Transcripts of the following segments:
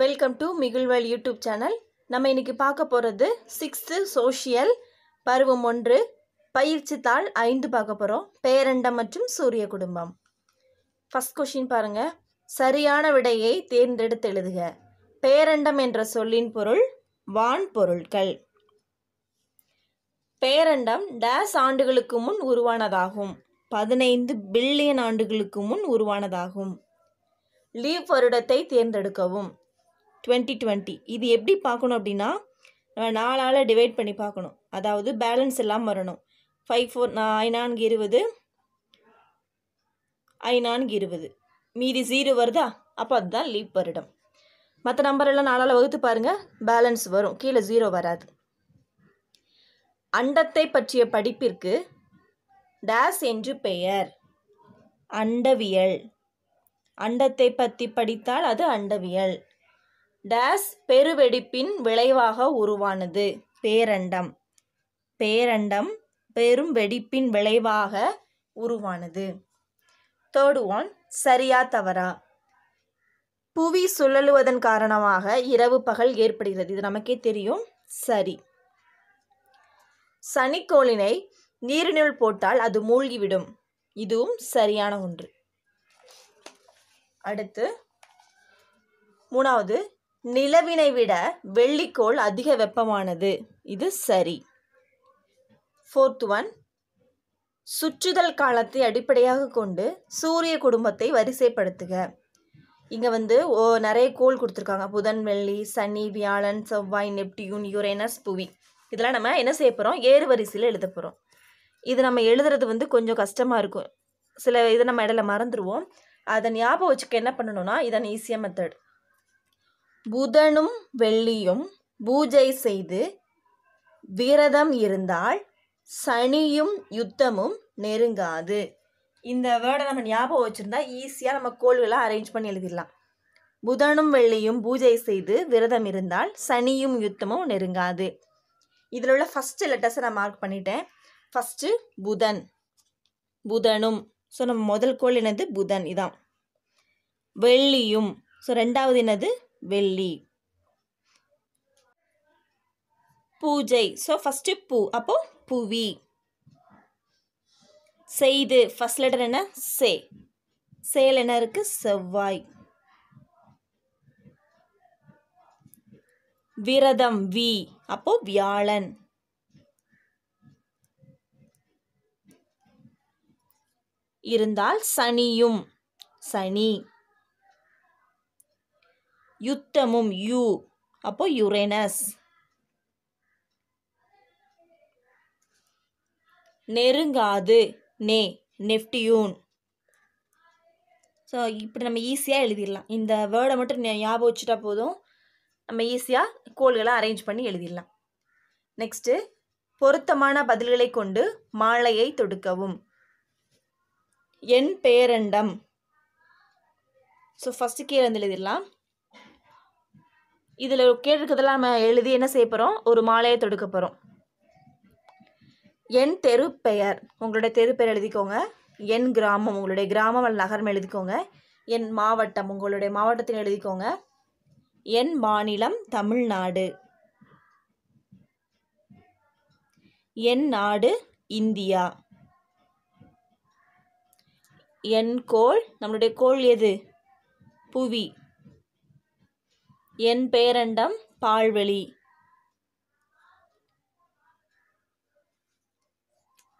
welcome to மிகுழ்வல் YouTube channel நம்ம இன்றைக்கி பார்க்க போகிறது சிக்ஸ்த்து சோஷியல் பருவம் ஒன்று பயிற்சி தாள் ஐந்து பார்க்க போகிறோம் பேரண்டம் மற்றும் சூரிய குடும்பம் ஃபஸ்ட் கொஷின் பாருங்கள் சரியான விடையை தேர்ந்தெடுத்து எழுதுக பேரண்டம் என்ற சொல்லின் பொருள் வான் பொருட்கள் பேரண்டம் டேஸ் ஆண்டுகளுக்கு முன் உருவானதாகும் பதினைந்து பில்லியன் ஆண்டுகளுக்கு முன் உருவானதாகும் லீவ் வருடத்தை தேர்ந்தெடுக்கவும் டுவெண்ட்டி டுவெண்ட்டி இது எப்படி பார்க்கணும் அப்படின்னா நம்ம நாலால் டிவைட் பண்ணி பார்க்கணும் அதாவது பேலன்ஸ் எல்லாம் வரணும் ஃபைவ் ஃபோர் ஐநான்கு இருபது ஐநான்கு இருபது மீதி ஜீரோ வருதா அப்போ அதுதான் லீப் வருடம் மற்ற நம்பரெல்லாம் நாளால் வகுத்து பாருங்கள் பேலன்ஸ் வரும் கீழே ஜீரோ வராது அண்டத்தை பற்றிய படிப்பிற்கு டேஸ் என்று பெயர் அண்டவியல் அண்டத்தை பற்றி படித்தால் அது அண்டவியல் டேஸ் பெருவெடிப்பின் விளைவாக உருவானது பேரண்டம் பேரண்டம் பெரும் வெடிப்பின் விளைவாக உருவானது தேர்ட் ஒன் சரியா தவறா புவி சுழலுவதன் காரணமாக இரவு பகல் ஏற்படுகிறது இது நமக்கே தெரியும் சரி சனிக்கோளினை நீரினுள் போட்டால் அது மூழ்கிவிடும் இதுவும் சரியான ஒன்று அடுத்து மூணாவது நிலவினை விட வெள்ளிக்கோள் அதிக வெப்பமானது இது சரி ஃபோர்த் ஒன் சுற்றுதல் காலத்தை அடிப்படையாக கொண்டு சூரிய குடும்பத்தை வரிசைப்படுத்துக இங்கே வந்து ஓ நிறைய கோள் கொடுத்துருக்காங்க புதன் வெள்ளி சனி வியாழன் செவ்வாய் நெப்டியூன் யுரேனஸ் புவி இதெல்லாம் நம்ம என்ன செய்ய போகிறோம் ஏறு வரிசையில் எழுத போகிறோம் இது நம்ம எழுதுறது வந்து கொஞ்சம் கஷ்டமாக இருக்கும் சில இதை நம்ம இடையில மறந்துடுவோம் அதை ஞாபகம் வச்சுக்க என்ன பண்ணணும்னா இதான் ஈஸியாக மெத்தட் புதனும் வெள்ளியும் பூஜை செய்து விரதம் இருந்தால் சனியும் யுத்தமும் நெருங்காது இந்த வேர்டை நம்ம ஞாபகம் வச்சுருந்தா ஈஸியாக நம்ம கோள்களை அரேஞ்ச் பண்ணி எழுதிடலாம் புதனும் வெள்ளியும் பூஜை செய்து விரதம் இருந்தால் சனியும் யுத்தமும் நெருங்காது இதில் உள்ள ஃபஸ்ட்டு லெட்டர்ஸை நான் மார்க் பண்ணிட்டேன் ஃபஸ்ட்டு புதன் புதனும் ஸோ நம்ம முதல் கோள் என்னது புதன் இதான் வெள்ளியும் ஸோ ரெண்டாவது என்னது வெள்ளி பூஜை ஸோ ஃபஸ்ட்டு பூ அப்போது புவி செய்து ஃபஸ்ட் லெட்டர் என்ன சே சேல் என்ன இருக்கு செவ்வாய் விரதம் வி அப்போ வியாழன் இருந்தால் சனியும் சனி யுத்தமும் யூ அப்போ யுரேனஸ் நெருங்காது நே நெப்டியூன் ஸோ இப்படி நம்ம ஈஸியாக எழுதிடலாம் இந்த வேர்டை மட்டும் ஞாபகம் வச்சுட்டா போதும் நம்ம ஈஸியாக கோள்களை அரேஞ்ச் பண்ணி எழுதிடலாம் நெக்ஸ்ட்டு பொருத்தமான பதில்களை கொண்டு மாலையை தொடுக்கவும் என் பேரண்டம் ஸோ ஃபஸ்ட்டு கீழே வந்து எழுதிடலாம் இதில் கேட்டிருக்கிறதெல்லாம் நம்ம எழுதி என்ன செய்ய போகிறோம் ஒரு மாலையை தொடுக்க போகிறோம் என் தெரு பெயர் உங்களுடைய தெரு பெயர் எழுதிக்கோங்க என் கிராமம் உங்களுடைய கிராமம் அல்ல நகரம் எழுதிக்கோங்க என் மாவட்டம் உங்களுடைய மாவட்டத்தில் எழுதிக்கோங்க என் மாநிலம் தமிழ்நாடு என் நாடு இந்தியா என் கோள் நம்மளுடைய கோள் எது புவி என் பேரண்டம் பால்வெளி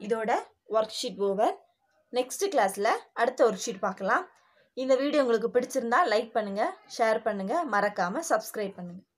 இதோட ஒர்க் ஷீட் ஓவர் நெக்ஸ்ட் கிளாஸில் அடுத்த ஒர்க் ஷீட் பார்க்கலாம் இந்த வீடியோ உங்களுக்கு பிடிச்சிருந்தா லைக் பண்ணுங்கள் ஷேர் பண்ணுங்கள் மறக்காமல் சப்ஸ்கிரைப் பண்ணுங்கள்